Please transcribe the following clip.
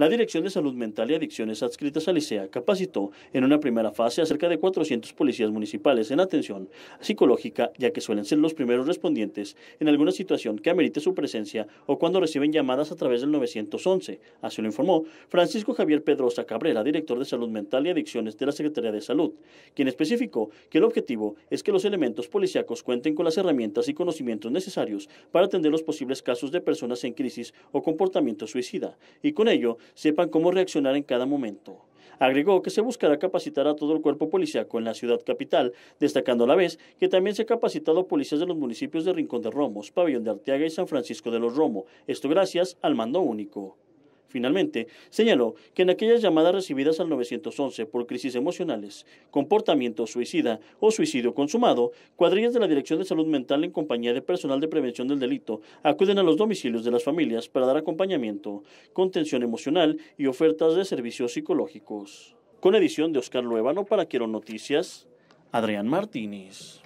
La Dirección de Salud Mental y Adicciones adscritas al LICEA capacitó en una primera fase a cerca de 400 policías municipales en atención psicológica, ya que suelen ser los primeros respondientes en alguna situación que amerite su presencia o cuando reciben llamadas a través del 911. Así lo informó Francisco Javier Pedrosa Cabrera, director de Salud Mental y Adicciones de la Secretaría de Salud, quien especificó que el objetivo es que los elementos policíacos cuenten con las herramientas y conocimientos necesarios para atender los posibles casos de personas en crisis o comportamiento suicida, y con ello sepan cómo reaccionar en cada momento. Agregó que se buscará capacitar a todo el cuerpo policiaco en la ciudad capital, destacando a la vez que también se ha capacitado policías de los municipios de Rincón de Romos, Pabellón de Arteaga y San Francisco de los Romo, esto gracias al mando único. Finalmente, señaló que en aquellas llamadas recibidas al 911 por crisis emocionales, comportamiento suicida o suicidio consumado, cuadrillas de la Dirección de Salud Mental en compañía de personal de prevención del delito acuden a los domicilios de las familias para dar acompañamiento, contención emocional y ofertas de servicios psicológicos. Con edición de Oscar Luevano para Quiero Noticias, Adrián Martínez.